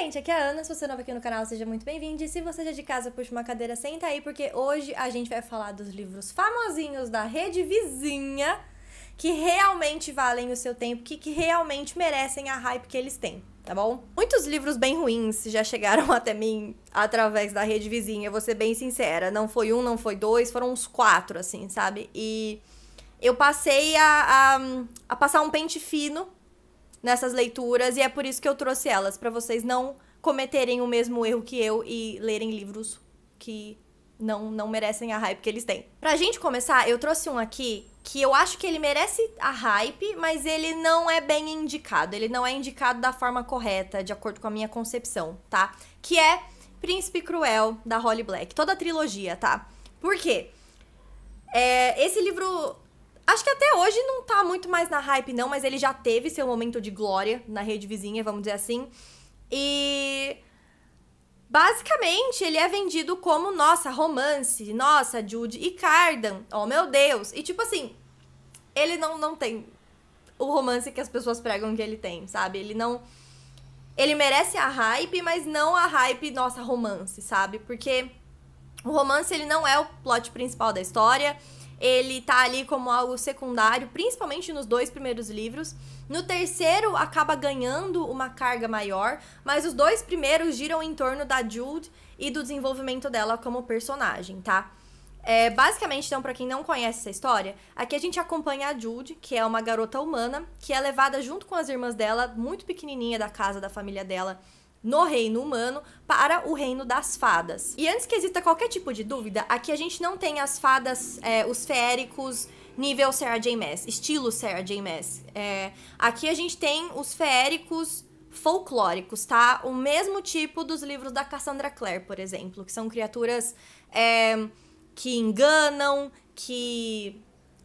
gente, aqui é a Ana, se você é nova aqui no canal, seja muito bem-vindo. E se você já é de casa, puxa uma cadeira, senta aí, porque hoje a gente vai falar dos livros famosinhos da rede vizinha que realmente valem o seu tempo, que, que realmente merecem a hype que eles têm, tá bom? Muitos livros bem ruins já chegaram até mim através da rede vizinha, vou ser bem sincera. Não foi um, não foi dois, foram uns quatro, assim, sabe? E eu passei a, a, a passar um pente fino nessas leituras e é por isso que eu trouxe elas para vocês não cometerem o mesmo erro que eu e lerem livros que não não merecem a hype que eles têm. Pra gente começar, eu trouxe um aqui que eu acho que ele merece a hype, mas ele não é bem indicado, ele não é indicado da forma correta, de acordo com a minha concepção, tá? Que é Príncipe Cruel da Holly Black, toda a trilogia, tá? Por quê? É, esse livro Acho que até hoje não tá muito mais na hype, não, mas ele já teve seu momento de glória na rede vizinha, vamos dizer assim. E. Basicamente, ele é vendido como, nossa, romance, nossa, Jude e Cardan, oh meu Deus. E tipo assim, ele não, não tem o romance que as pessoas pregam que ele tem, sabe? Ele não. Ele merece a hype, mas não a hype, nossa, romance, sabe? Porque o romance, ele não é o plot principal da história ele tá ali como algo secundário, principalmente nos dois primeiros livros. No terceiro, acaba ganhando uma carga maior, mas os dois primeiros giram em torno da Jude e do desenvolvimento dela como personagem, tá? É, basicamente, então, para quem não conhece essa história, aqui a gente acompanha a Jude, que é uma garota humana, que é levada junto com as irmãs dela, muito pequenininha da casa da família dela, no reino humano para o reino das fadas. E antes que exista qualquer tipo de dúvida, aqui a gente não tem as fadas, é, os feéricos, nível Sarah J. Maas, estilo Sarah J. Maas. É, aqui a gente tem os feéricos folclóricos, tá? O mesmo tipo dos livros da Cassandra Clare, por exemplo, que são criaturas é, que enganam, que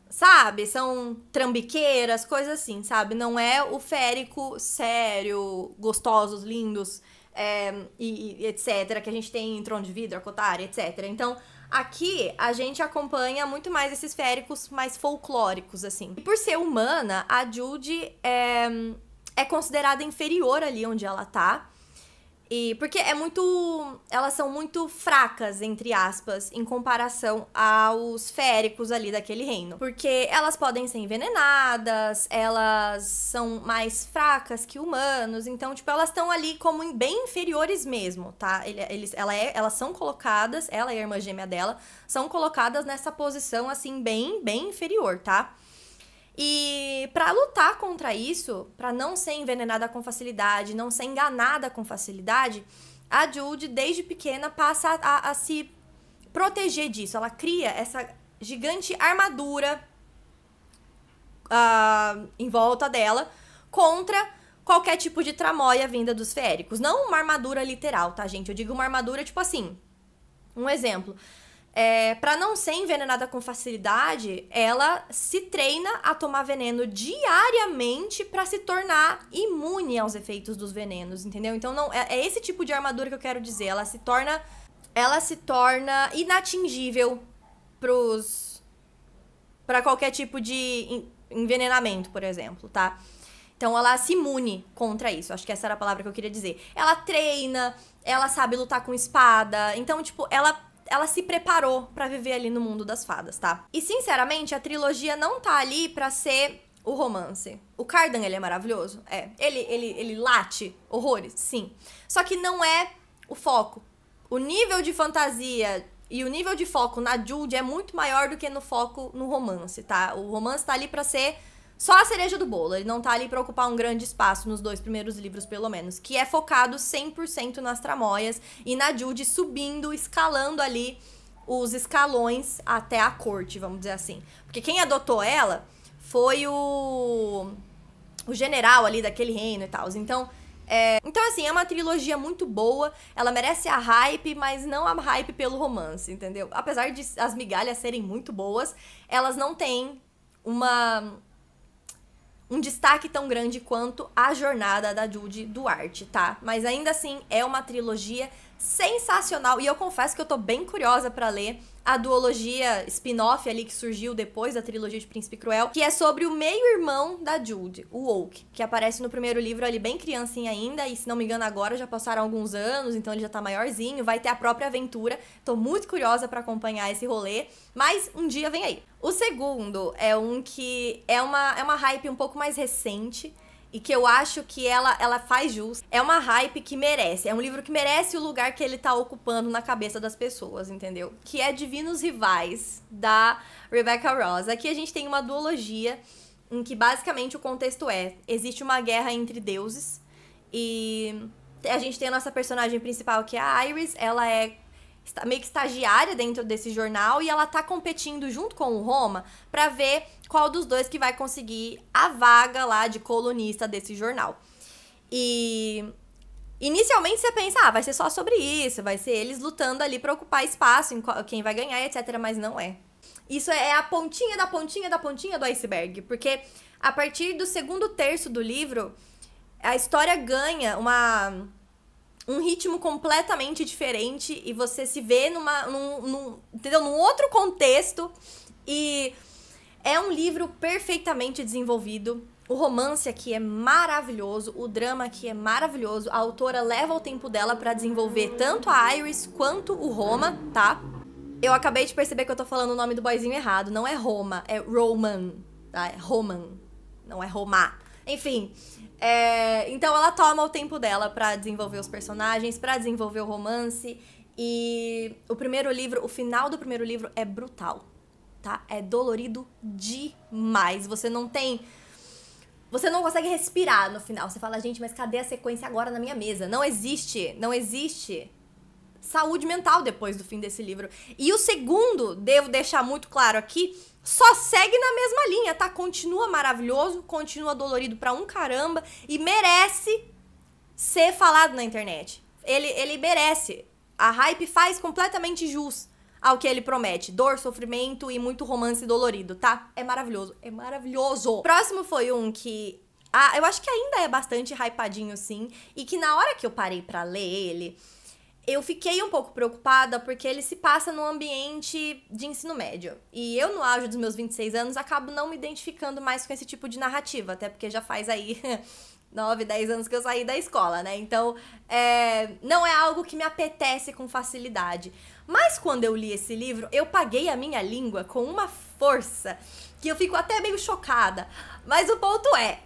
sabe? São trambiqueiras, coisas assim, sabe? Não é o férico sério, gostosos, lindos é, e, e, etc., que a gente tem em Trono de Vidro, Arcotara, etc. Então, aqui a gente acompanha muito mais esses féricos mais folclóricos, assim. E por ser humana, a Jude é, é considerada inferior ali onde ela tá. E porque é muito, elas são muito fracas entre aspas em comparação aos féricos ali daquele reino, porque elas podem ser envenenadas, elas são mais fracas que humanos, então tipo elas estão ali como bem inferiores mesmo, tá? Eles, ela é, elas são colocadas, ela e a irmã gêmea dela são colocadas nessa posição assim bem, bem inferior, tá? E para lutar contra isso, para não ser envenenada com facilidade, não ser enganada com facilidade, a Jude, desde pequena, passa a, a se proteger disso. Ela cria essa gigante armadura uh, em volta dela contra qualquer tipo de tramóia vinda dos feéricos. Não uma armadura literal, tá, gente? Eu digo uma armadura tipo assim. Um exemplo. É, para não ser envenenada com facilidade, ela se treina a tomar veneno diariamente para se tornar imune aos efeitos dos venenos, entendeu? Então não é, é esse tipo de armadura que eu quero dizer. Ela se torna, ela se torna inatingível pros para qualquer tipo de envenenamento, por exemplo, tá? Então ela se imune contra isso. Acho que essa era a palavra que eu queria dizer. Ela treina, ela sabe lutar com espada. Então, tipo, ela ela se preparou para viver ali no mundo das fadas, tá? E sinceramente, a trilogia não tá ali para ser o romance. O Cardan, ele é maravilhoso? É. Ele, ele, ele late horrores? Sim. Só que não é o foco. O nível de fantasia e o nível de foco na Jude é muito maior do que no foco no romance, tá? O romance tá ali para ser só a cereja do bolo. Ele não tá ali pra ocupar um grande espaço nos dois primeiros livros, pelo menos. Que é focado 100% nas tramóias e na Jude subindo, escalando ali os escalões até a corte, vamos dizer assim. Porque quem adotou ela foi o, o general ali daquele reino e tal. Então, é, então, assim, é uma trilogia muito boa, ela merece a hype, mas não a hype pelo romance, entendeu? Apesar de as migalhas serem muito boas, elas não têm uma um destaque tão grande quanto A Jornada da Judy Duarte, tá? Mas ainda assim é uma trilogia sensacional. E eu confesso que eu tô bem curiosa para ler a duologia spin-off ali que surgiu depois da trilogia de Príncipe Cruel, que é sobre o meio-irmão da Jude, o Oak, que aparece no primeiro livro ali bem criancinha ainda, e se não me engano agora já passaram alguns anos, então ele já tá maiorzinho, vai ter a própria aventura. Tô muito curiosa para acompanhar esse rolê, mas um dia vem aí. O segundo é um que é uma, é uma hype um pouco mais recente, e que eu acho que ela, ela faz jus. É uma hype que merece. É um livro que merece o lugar que ele tá ocupando na cabeça das pessoas, entendeu? Que é Divinos Rivais, da Rebecca Ross. Aqui a gente tem uma duologia em que basicamente o contexto é: existe uma guerra entre deuses e a gente tem a nossa personagem principal que é a Iris, ela é meio que estagiária dentro desse jornal e ela tá competindo junto com o Roma para ver qual dos dois que vai conseguir a vaga lá de colunista desse jornal. E inicialmente você pensa, ah, vai ser só sobre isso, vai ser eles lutando ali para ocupar espaço, quem vai ganhar, etc, mas não é. Isso é a pontinha da pontinha da pontinha do iceberg, porque a partir do segundo terço do livro, a história ganha uma um ritmo completamente diferente e você se vê numa, num, num, entendeu? num outro contexto. E é um livro perfeitamente desenvolvido. O romance aqui é maravilhoso, o drama aqui é maravilhoso. A autora leva o tempo dela para desenvolver tanto a Iris quanto o Roma, tá? Eu acabei de perceber que eu tô falando o nome do boyzinho errado. Não é Roma, é Roman, tá? É Roman, não é Roma. Enfim. É, então ela toma o tempo dela para desenvolver os personagens, para desenvolver o romance. E o primeiro livro, o final do primeiro livro é brutal, tá? É dolorido demais. Você não tem. Você não consegue respirar no final. Você fala, gente, mas cadê a sequência agora na minha mesa? Não existe, não existe saúde mental depois do fim desse livro. E o segundo, devo deixar muito claro aqui, só segue na mesma linha, tá? Continua maravilhoso, continua dolorido pra um caramba e merece ser falado na internet. Ele, ele merece. A hype faz completamente jus ao que ele promete. Dor, sofrimento e muito romance dolorido, tá? É maravilhoso, é maravilhoso. Próximo foi um que ah, eu acho que ainda é bastante hypadinho, sim. E que na hora que eu parei para ler ele, eu fiquei um pouco preocupada porque ele se passa num ambiente de ensino médio. E eu, no auge dos meus 26 anos, acabo não me identificando mais com esse tipo de narrativa, até porque já faz aí 9, 10 anos que eu saí da escola, né? Então, é, não é algo que me apetece com facilidade. Mas quando eu li esse livro, eu paguei a minha língua com uma força que eu fico até meio chocada. Mas o ponto é,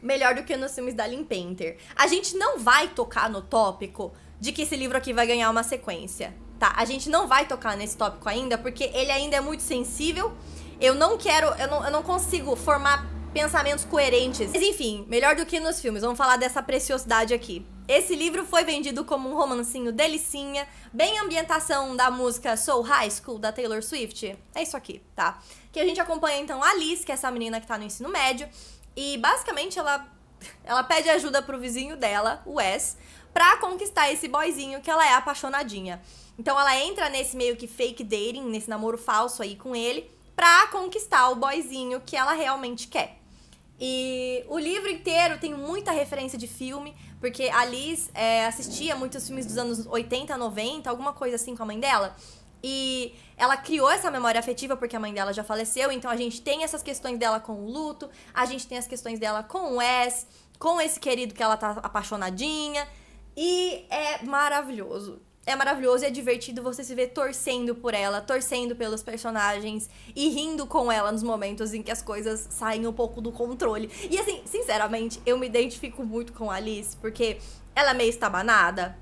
melhor do que nos filmes da Lynn Painter. A gente não vai tocar no tópico de que esse livro aqui vai ganhar uma sequência, tá? A gente não vai tocar nesse tópico ainda, porque ele ainda é muito sensível. Eu não quero, eu não, eu não consigo formar pensamentos coerentes. Mas enfim, melhor do que nos filmes, vamos falar dessa preciosidade aqui. Esse livro foi vendido como um romancinho delicinha, bem ambientação da música Soul High School da Taylor Swift. É isso aqui, tá? Que a gente acompanha então a Alice, que é essa menina que tá no ensino médio, e basicamente ela ela pede ajuda pro vizinho dela, o Wes, pra conquistar esse boyzinho que ela é apaixonadinha. Então ela entra nesse meio que fake dating, nesse namoro falso aí com ele, pra conquistar o boyzinho que ela realmente quer. E o livro inteiro tem muita referência de filme, porque a Liz é, assistia muitos filmes dos anos 80, 90, alguma coisa assim com a mãe dela. E ela criou essa memória afetiva porque a mãe dela já faleceu, então a gente tem essas questões dela com o luto, a gente tem as questões dela com o Wes, com esse querido que ela tá apaixonadinha. E é maravilhoso. É maravilhoso e é divertido você se ver torcendo por ela, torcendo pelos personagens e rindo com ela nos momentos em que as coisas saem um pouco do controle. E assim, sinceramente, eu me identifico muito com a Alice, porque ela é meio estabanada,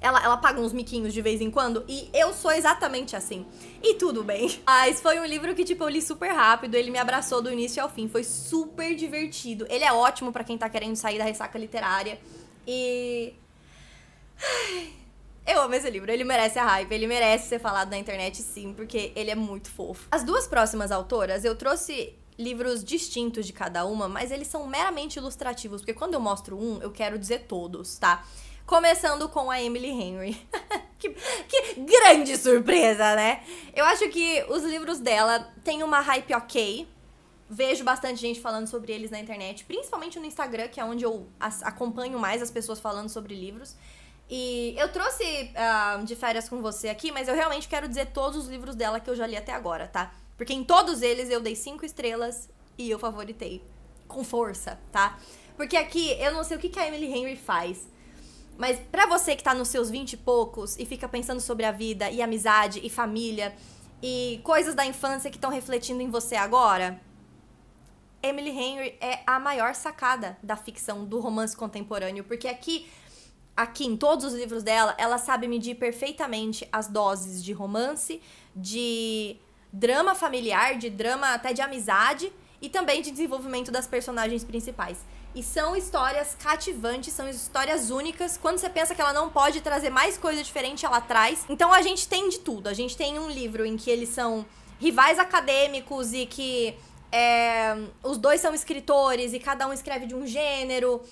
ela, ela paga uns miquinhos de vez em quando e eu sou exatamente assim. E tudo bem. Mas foi um livro que, tipo, eu li super rápido, ele me abraçou do início ao fim, foi super divertido. Ele é ótimo para quem tá querendo sair da ressaca literária. E Eu amo esse livro, ele merece a hype, ele merece ser falado na internet sim, porque ele é muito fofo. As duas próximas autoras, eu trouxe livros distintos de cada uma, mas eles são meramente ilustrativos, porque quando eu mostro um, eu quero dizer todos, tá? Começando com a Emily Henry. que, que, grande surpresa, né? Eu acho que os livros dela têm uma hype ok. Vejo bastante gente falando sobre eles na internet, principalmente no Instagram, que é onde eu acompanho mais as pessoas falando sobre livros. E eu trouxe uh, de férias com você aqui, mas eu realmente quero dizer todos os livros dela que eu já li até agora, tá? Porque em todos eles eu dei cinco estrelas e eu favoritei. Com força, tá? Porque aqui eu não sei o que, que a Emily Henry faz. Mas para você que tá nos seus vinte e poucos e fica pensando sobre a vida e amizade e família e coisas da infância que estão refletindo em você agora, Emily Henry é a maior sacada da ficção do romance contemporâneo, porque aqui aqui em todos os livros dela, ela sabe medir perfeitamente as doses de romance, de drama familiar, de drama até de amizade e também de desenvolvimento das personagens principais. E são histórias cativantes, são histórias únicas. Quando você pensa que ela não pode trazer mais coisa diferente, ela traz. Então a gente tem de tudo. A gente tem um livro em que eles são rivais acadêmicos e que é, os dois são escritores e cada um escreve de um gênero.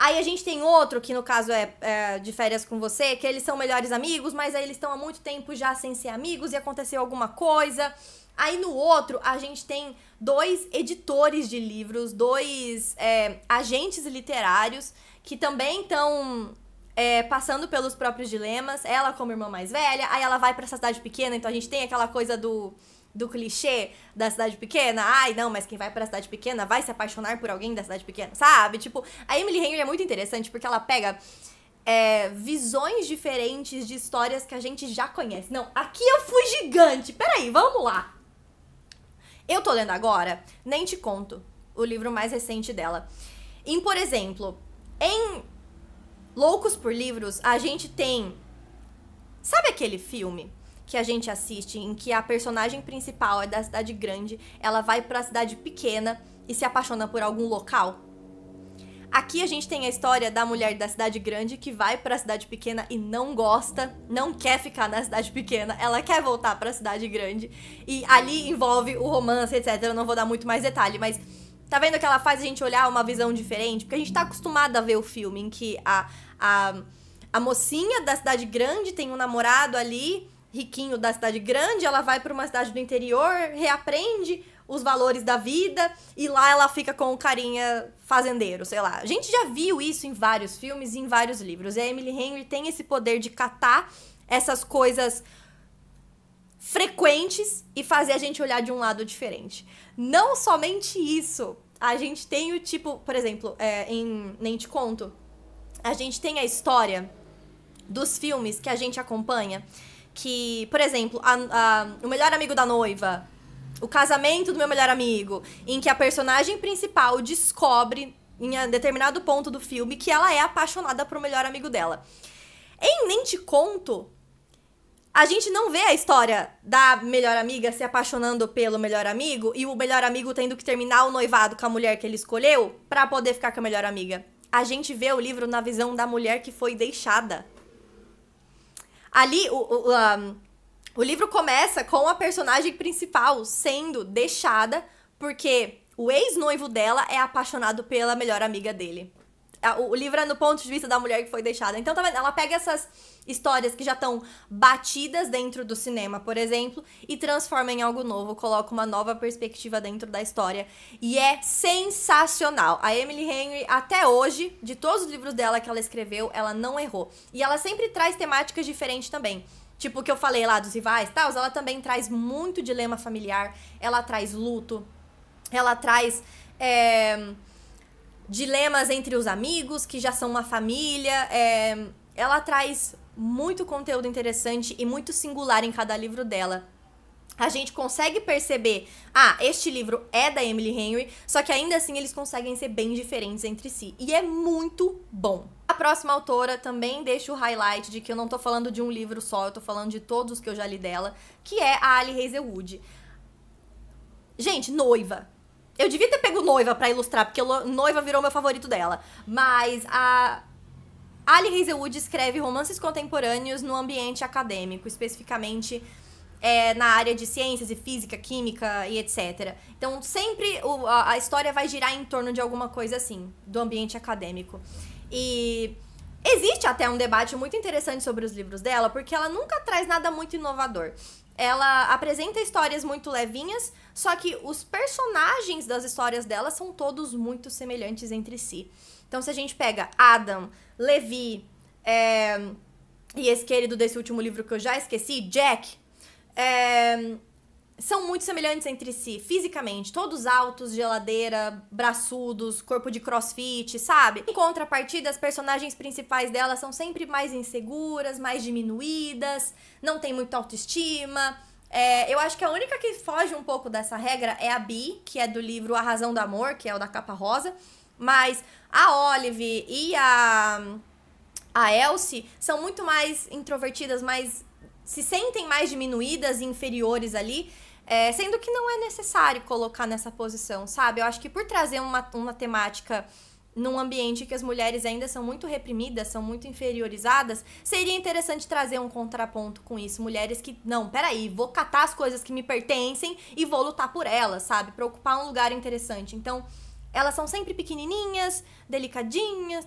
Aí a gente tem outro, que no caso é, é de férias com você, que eles são melhores amigos, mas aí eles estão há muito tempo já sem ser amigos e aconteceu alguma coisa. Aí no outro, a gente tem dois editores de livros, dois é, agentes literários que também estão é, passando pelos próprios dilemas. Ela como irmã mais velha, aí ela vai para essa cidade pequena, então a gente tem aquela coisa do do clichê da cidade pequena. Ai, não, mas quem vai pra cidade pequena vai se apaixonar por alguém da cidade pequena, sabe? Tipo, a Emily Henry é muito interessante porque ela pega é, visões diferentes de histórias que a gente já conhece. Não, aqui eu fui gigante. Peraí, vamos lá. Eu tô lendo agora, nem te conto, o livro mais recente dela. Em, por exemplo, em Loucos por Livros, a gente tem. Sabe aquele filme que a gente assiste, em que a personagem principal é da cidade grande, ela vai para a cidade pequena e se apaixona por algum local? Aqui a gente tem a história da mulher da cidade grande que vai para a cidade pequena e não gosta, não quer ficar na cidade pequena, ela quer voltar para a cidade grande. E ali envolve o romance, etc. Eu não vou dar muito mais detalhe, mas tá vendo que ela faz a gente olhar uma visão diferente? Porque a gente tá acostumado a ver o filme em que a, a, a mocinha da cidade grande tem um namorado ali riquinho da cidade grande, ela vai para uma cidade do interior, reaprende os valores da vida e lá ela fica com o carinha fazendeiro, sei lá. A gente já viu isso em vários filmes e em vários livros. E a Emily Henry tem esse poder de catar essas coisas frequentes e fazer a gente olhar de um lado diferente. Não somente isso, a gente tem o tipo, por exemplo, é, em Nem Te Conto, a gente tem a história dos filmes que a gente acompanha que, por exemplo, a, a, o melhor amigo da noiva, o casamento do meu melhor amigo, em que a personagem principal descobre em determinado ponto do filme que ela é apaixonada por o melhor amigo dela. Em Nem Te Conto, a gente não vê a história da melhor amiga se apaixonando pelo melhor amigo e o melhor amigo tendo que terminar o noivado com a mulher que ele escolheu para poder ficar com a melhor amiga. A gente vê o livro na visão da mulher que foi deixada. Ali, o, o, um, o livro começa com a personagem principal sendo deixada porque o ex-noivo dela é apaixonado pela melhor amiga dele o livro é no ponto de vista da mulher que foi deixada. Então, tá vendo? Ela pega essas histórias que já estão batidas dentro do cinema, por exemplo, e transforma em algo novo, coloca uma nova perspectiva dentro da história. E é sensacional. A Emily Henry, até hoje, de todos os livros dela que ela escreveu, ela não errou. E ela sempre traz temáticas diferentes também. Tipo o que eu falei lá dos rivais e tal, ela também traz muito dilema familiar, ela traz luto, ela traz. É dilemas entre os amigos, que já são uma família. É, ela traz muito conteúdo interessante e muito singular em cada livro dela. A gente consegue perceber, ah, este livro é da Emily Henry, só que ainda assim eles conseguem ser bem diferentes entre si. E é muito bom. A próxima autora também deixa o highlight de que eu não tô falando de um livro só, eu tô falando de todos os que eu já li dela, que é a Ali Hazelwood. Gente, noiva. Eu devia ter pego noiva para ilustrar, porque noiva virou meu favorito dela. Mas a. Ali Hazelwood escreve romances contemporâneos no ambiente acadêmico, especificamente é, na área de ciências e física, química e etc. Então, sempre o, a, a história vai girar em torno de alguma coisa assim, do ambiente acadêmico. E existe até um debate muito interessante sobre os livros dela, porque ela nunca traz nada muito inovador ela apresenta histórias muito levinhas, só que os personagens das histórias dela são todos muito semelhantes entre si. Então, se a gente pega Adam, Levi, é, e esse querido desse último livro que eu já esqueci, Jack, é, são muito semelhantes entre si, fisicamente. Todos altos, geladeira, braçudos, corpo de crossfit, sabe? Em contrapartida, as personagens principais dela são sempre mais inseguras, mais diminuídas, não tem muita autoestima. É, eu acho que a única que foge um pouco dessa regra é a Bi, que é do livro A Razão do Amor, que é o da capa rosa. Mas a Olive e a, a Elsie são muito mais introvertidas, mais se sentem mais diminuídas e inferiores ali. É, sendo que não é necessário colocar nessa posição, sabe? Eu acho que por trazer uma, uma temática num ambiente que as mulheres ainda são muito reprimidas, são muito inferiorizadas, seria interessante trazer um contraponto com isso. Mulheres que, não, peraí, vou catar as coisas que me pertencem e vou lutar por elas, sabe? Pra ocupar um lugar interessante. Então, elas são sempre pequenininhas, delicadinhas,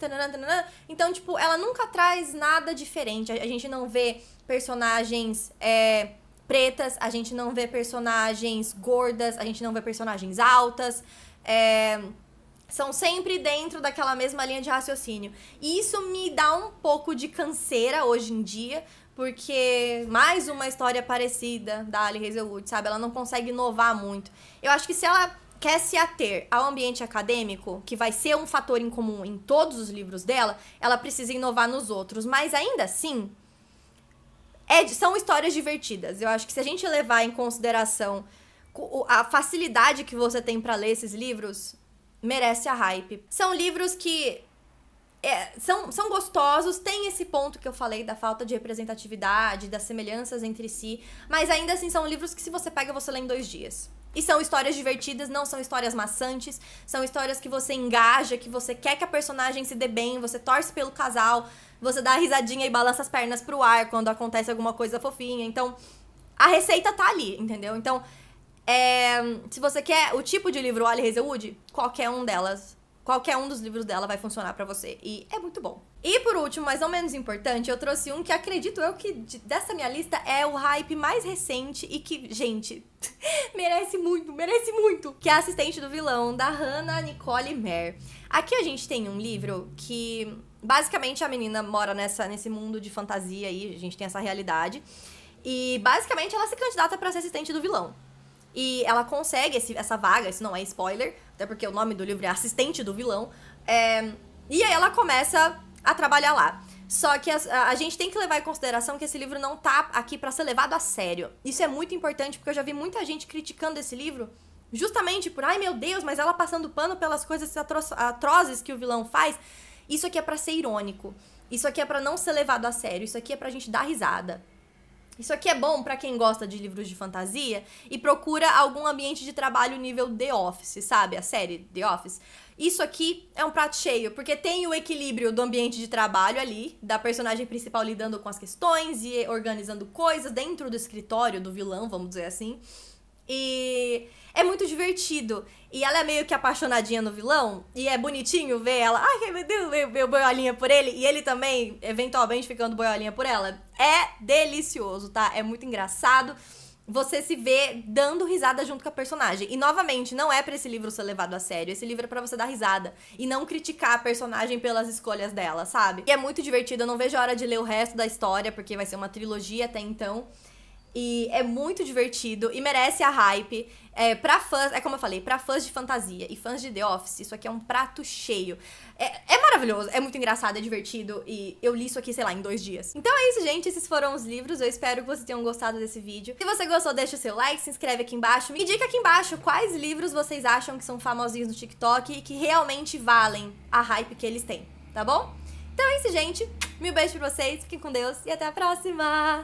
então, tipo, ela nunca traz nada diferente. A gente não vê personagens. É pretas, a gente não vê personagens gordas, a gente não vê personagens altas. É, são sempre dentro daquela mesma linha de raciocínio. E isso me dá um pouco de canseira hoje em dia, porque mais uma história parecida da Ali Hazelwood, sabe? Ela não consegue inovar muito. Eu acho que se ela quer se ater ao ambiente acadêmico, que vai ser um fator em comum em todos os livros dela, ela precisa inovar nos outros. Mas ainda assim, é, são histórias divertidas. Eu acho que se a gente levar em consideração a facilidade que você tem para ler esses livros, merece a hype. São livros que é, são, são gostosos, tem esse ponto que eu falei da falta de representatividade, das semelhanças entre si, mas ainda assim são livros que se você pega, você lê em dois dias. E são histórias divertidas, não são histórias maçantes, são histórias que você engaja, que você quer que a personagem se dê bem, você torce pelo casal, você dá risadinha e balança as pernas pro ar quando acontece alguma coisa fofinha. Então, a receita tá ali, entendeu? Então, é, se você quer o tipo de livro Reza Hazelwood, qualquer um delas Qualquer um dos livros dela vai funcionar para você. E é muito bom. E por último, mas não menos importante, eu trouxe um que acredito eu que dessa minha lista é o hype mais recente e que, gente, merece muito, merece muito. Que é assistente do vilão, da Hannah Nicole Mer. Aqui a gente tem um livro que basicamente a menina mora nessa, nesse mundo de fantasia aí, a gente tem essa realidade. E basicamente ela se candidata para ser assistente do vilão. E ela consegue esse, essa vaga, isso não é spoiler, até porque o nome do livro é Assistente do Vilão. É, e aí ela começa a trabalhar lá. Só que a, a, gente tem que levar em consideração que esse livro não tá aqui para ser levado a sério. Isso é muito importante, porque eu já vi muita gente criticando esse livro justamente por, ai meu Deus, mas ela passando pano pelas coisas atro atrozes que o vilão faz. Isso aqui é para ser irônico. Isso aqui é para não ser levado a sério. Isso aqui é pra gente dar risada. Isso aqui é bom para quem gosta de livros de fantasia e procura algum ambiente de trabalho nível The Office, sabe? A série The Office. Isso aqui é um prato cheio, porque tem o equilíbrio do ambiente de trabalho ali, da personagem principal lidando com as questões e organizando coisas dentro do escritório do vilão, vamos dizer assim. E é muito divertido. E ela é meio que apaixonadinha no vilão. E é bonitinho ver ela. Ai, meu Deus, meu, meu boiolinha por ele. E ele também, eventualmente, ficando boiolinha por ela. É delicioso, tá? É muito engraçado. Você se vê dando risada junto com a personagem. E novamente, não é para esse livro ser levado a sério. Esse livro é para você dar risada e não criticar a personagem pelas escolhas dela, sabe? E é muito divertido. Eu não vejo a hora de ler o resto da história, porque vai ser uma trilogia até então. E é muito divertido e merece a hype. É, pra fãs, é como eu falei, pra fãs de fantasia e fãs de The Office, isso aqui é um prato cheio. É, é maravilhoso, é muito engraçado, é divertido e eu li isso aqui, sei lá, em dois dias. Então é isso, gente, esses foram os livros, eu espero que vocês tenham gostado desse vídeo. Se você gostou, deixa o seu like, se inscreve aqui embaixo, me indica aqui embaixo quais livros vocês acham que são famosinhos no TikTok e que realmente valem a hype que eles têm, tá bom? Então é isso, gente, mil beijos pra vocês, fiquem com Deus e até a próxima!